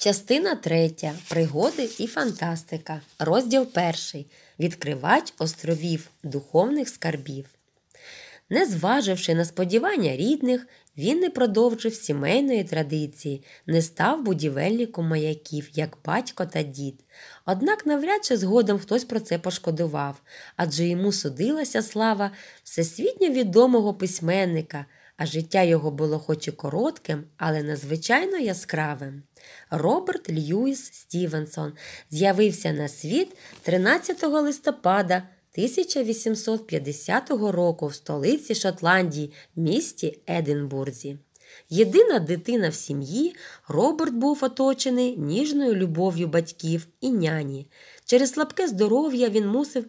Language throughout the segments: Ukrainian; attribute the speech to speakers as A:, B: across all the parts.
A: Частина третя. Пригоди і фантастика. Розділ перший Відкривач островів духовних скарбів. Не зваживши на сподівання рідних, він не продовжив сімейної традиції, не став будівельником маяків, як батько та дід. Однак навряд чи згодом хтось про це пошкодував, адже йому судилася слава всесвітньо відомого письменника, а життя його було хоч і коротким, але надзвичайно яскравим. Роберт Льюіс Стівенсон з'явився на світ 13 листопада 1850 року в столиці Шотландії, місті Единбурзі. Єдина дитина в сім'ї, Роберт був оточений ніжною любов'ю батьків і няні. Через слабке здоров'я він мусив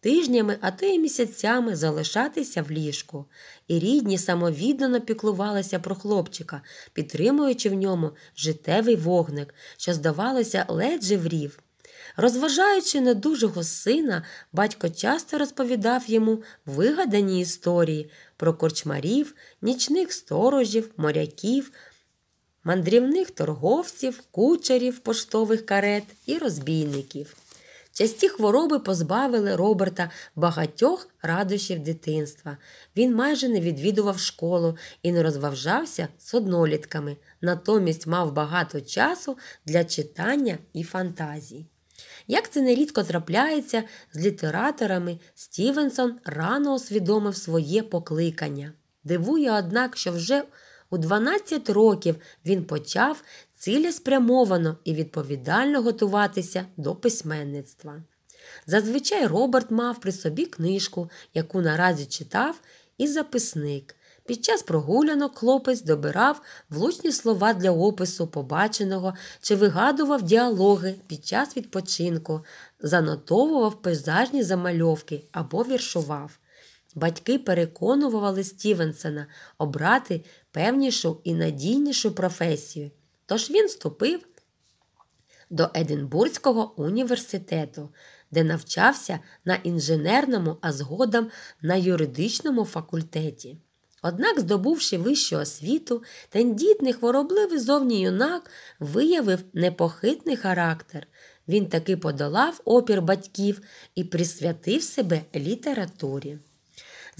A: тижнями, а то й місяцями залишатися в ліжку, і рідні самовіддано піклувалися про хлопчика, підтримуючи в ньому житевий вогник, що, здавалося, ледь живрів. Розважаючи недужого сина, батько часто розповідав йому вигадані історії про корчмарів, нічних сторожів, моряків, мандрівних торговців, кучерів поштових карет і розбійників. Часті хвороби позбавили Роберта багатьох радощів дитинства. Він майже не відвідував школу і не розважався з однолітками, натомість мав багато часу для читання і фантазій. Як це нерідко трапляється з літераторами, Стівенсон рано усвідомив своє покликання. Дивує, однак, що вже у 12 років він почав цілеспрямовано і відповідально готуватися до письменництва. Зазвичай Роберт мав при собі книжку, яку наразі читав, і записник. Під час прогулянок хлопець добирав влучні слова для опису побаченого чи вигадував діалоги під час відпочинку, занотовував пейзажні замальовки або віршував. Батьки переконували Стівенсена обрати певнішу і надійнішу професію, Тож він вступив до Единбурзького університету, де навчався на інженерному, а згодом на юридичному факультеті. Однак, здобувши вищу освіту, тендітний хворобливий зовні юнак виявив непохитний характер. Він таки подолав опір батьків і присвятив себе літературі.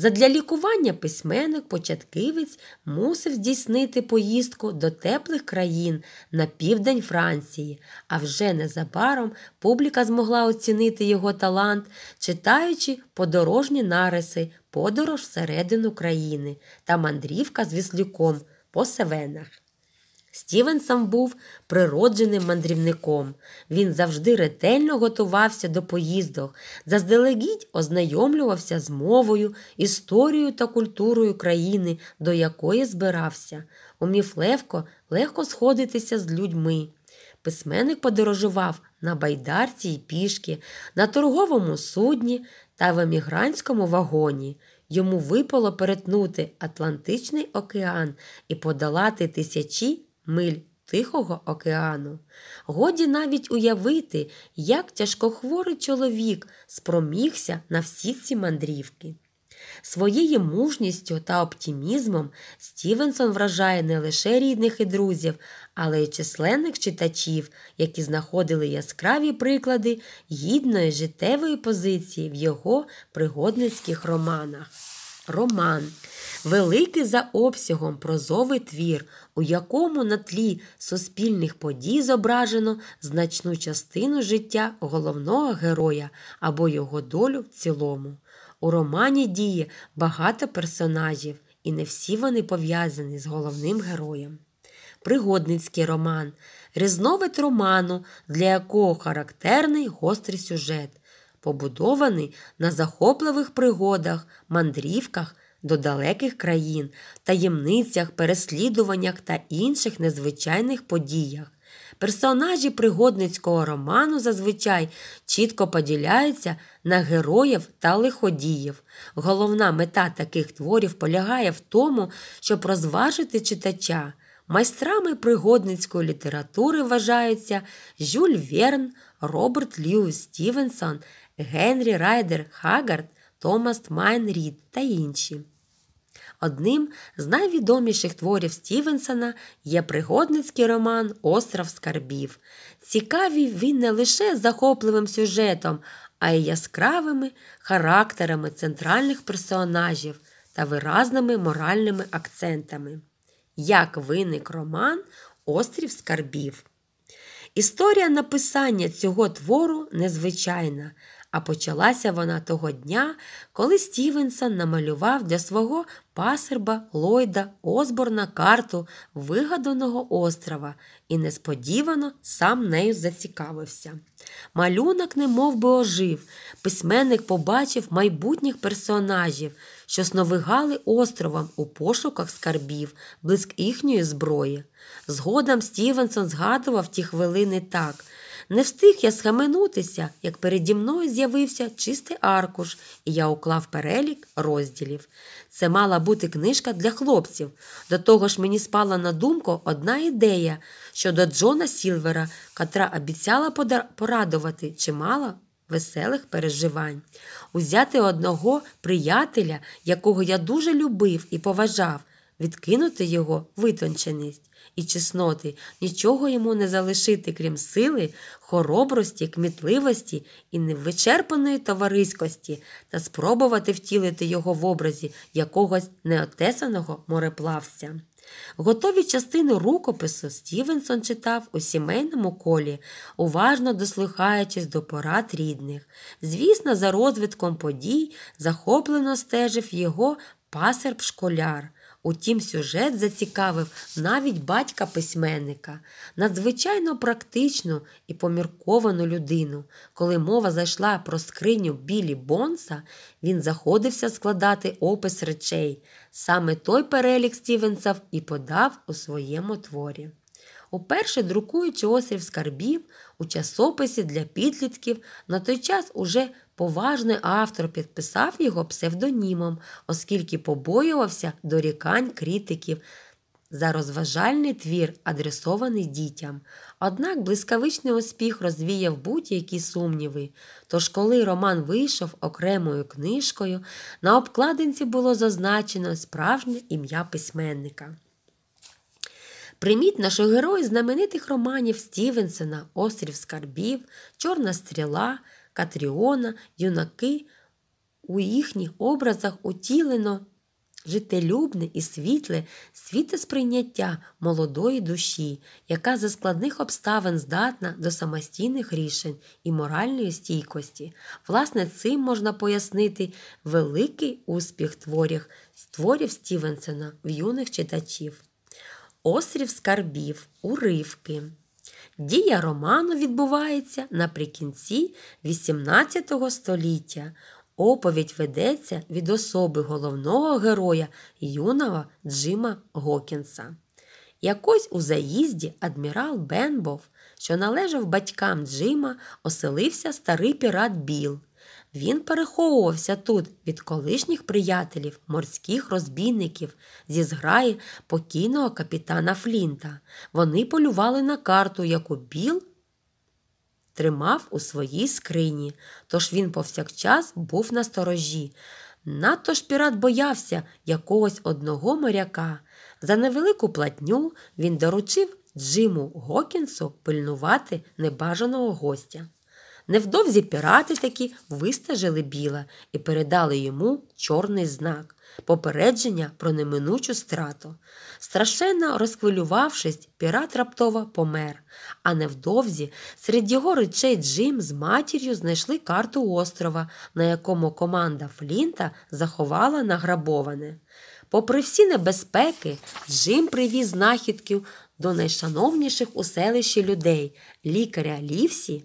A: Задля лікування письменник початківець мусив здійснити поїздку до теплих країн на південь Франції, а вже незабаром публіка змогла оцінити його талант, читаючи подорожні нариси, подорож всередину країни та мандрівка з віслюком по севенах. Стівенсом був природженим мандрівником. Він завжди ретельно готувався до поїздок, заздалегідь ознайомлювався з мовою, історією та культурою країни, до якої збирався, умів легко, легко сходитися з людьми. Письменник подорожував на байдарці і пішки, на торговому судні та в емігрантському вагоні. Йому випало перетнути Атлантичний океан і подолати тисячі миль Тихого океану. Годі навіть уявити, як тяжкохворий чоловік спромігся на всі ці мандрівки. Своєю мужністю та оптимізмом Стівенсон вражає не лише рідних і друзів, але й численних читачів, які знаходили яскраві приклади гідної життєвої позиції в його пригодницьких романах роман. Великий за обсягом прозовий твір, у якому на тлі суспільних подій зображено значну частину життя головного героя або його долю в цілому. У романі діє багато персонажів, і не всі вони пов'язані з головним героєм. Пригодницький роман різновид роману, для якого характерний гострий сюжет побудований на захопливих пригодах, мандрівках до далеких країн, таємницях, переслідуваннях та інших незвичайних подіях. Персонажі пригодницького роману зазвичай чітко поділяються на героїв та лиходіїв. Головна мета таких творів полягає в тому, щоб розважити читача. Майстрами пригодницької літератури вважаються Жюль Верн, Роберт Льюіс Стівенсон, Генрі Райдер Хагард, Томас Майн Рід та інші. Одним з найвідоміших творів Стівенсона є пригодницький роман Остров Скарбів. Цікавий він не лише захопливим сюжетом, а й яскравими характерами центральних персонажів та виразними моральними акцентами. Як виник роман Острів Скарбів. Історія написання цього твору незвичайна а почалася вона того дня, коли Стівенсон намалював для свого пасерба Ллойда Осборна карту вигаданого острова і несподівано сам нею зацікавився. Малюнок не мов би ожив, письменник побачив майбутніх персонажів, що сновигали островом у пошуках скарбів, близько їхньої зброї. Згодом Стівенсон згадував ті хвилини так. Не встиг я схаменутися, як переді мною з'явився чистий аркуш, і я уклав перелік розділів. Це мала бути книжка для хлопців. До того ж, мені спала на думку одна ідея щодо Джона Сілвера, котра обіцяла порадувати чимало веселих переживань, узяти одного приятеля, якого я дуже любив і поважав відкинути його витонченість і чесноти, нічого йому не залишити, крім сили, хоробрості, кмітливості і невичерпаної товариськості, та спробувати втілити його в образі якогось неотесаного мореплавця. Готові частини рукопису Стівенсон читав у сімейному колі, уважно дослухаючись до порад рідних. Звісно, за розвитком подій захоплено стежив його пасерб школяр. Утім, сюжет зацікавив навіть батька письменника, надзвичайно практичну і помірковану людину. Коли мова зайшла про скриню Білі Бонса, він заходився складати опис речей. Саме той перелік Стівенсов і подав у своєму творі. Уперше друкуючи острів скарбів у часописі для підлітків, на той час уже Поважний автор підписав його псевдонімом, оскільки побоювався дорікань критиків за розважальний твір, адресований дітям. Однак блискавичний успіх розвіяв будь-які сумніви. Тож, коли роман вийшов окремою книжкою, на обкладинці було зазначено справжнє ім'я письменника. Примітно, що герої знаменитих романів Стівенсена, Острів Скарбів, Чорна стріла. Катріона, юнаки, у їхніх образах утілено жителюбне і світле світосприйняття молодої душі, яка за складних обставин здатна до самостійних рішень і моральної стійкості. Власне, цим можна пояснити великий успіх творів, творів Стівенсона в юних читачів. Острів скарбів, уривки. Дія роману відбувається наприкінці XVIII століття. Оповідь ведеться від особи головного героя юного Джима Гокінса. Якось у заїзді адмірал Бенбов, що належав батькам Джима, оселився старий пірат Біл. Він переховувався тут від колишніх приятелів, морських розбійників зі зграї покійного капітана Флінта. Вони полювали на карту, яку Біл тримав у своїй скрині, тож він повсякчас був на сторожі. Надто ж пірат боявся якогось одного моряка. За невелику платню він доручив Джиму Гокінсу пильнувати небажаного гостя. Невдовзі пірати такі вистежили біла і передали йому чорний знак попередження про неминучу страту. Страшенно розхвилювавшись, пірат раптово помер, а невдовзі серед його речей Джим з матір'ю знайшли карту острова, на якому команда Флінта заховала награбоване. Попри всі небезпеки, Джим привіз знахідків до найшановніших у селищі людей лікаря Лівсі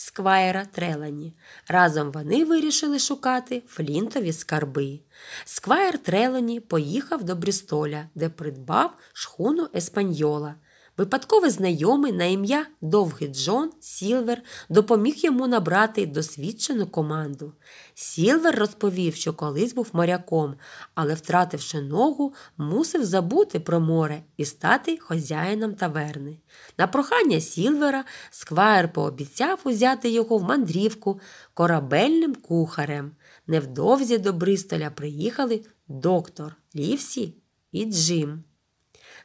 A: Сквайра Трелані. Разом вони вирішили шукати флінтові скарби. Сквайр Трелані поїхав до Брістоля, де придбав шхуну Еспаньола. Випадковий знайомий на ім'я Довгий Джон Сілвер допоміг йому набрати досвідчену команду. Сілвер розповів, що колись був моряком, але, втративши ногу, мусив забути про море і стати хозяїном таверни. На прохання Сілвера сквайр пообіцяв узяти його в мандрівку корабельним кухарем. Невдовзі до Бристоля приїхали доктор Лівсі і Джим.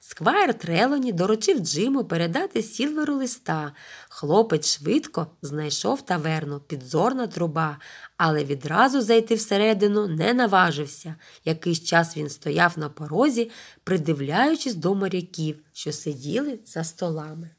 A: Сквайр Трелоні доручив Джиму передати Сілверу листа. Хлопець швидко знайшов таверну, підзорна труба, але відразу зайти всередину не наважився. Якийсь час він стояв на порозі, придивляючись до моряків, що сиділи за столами.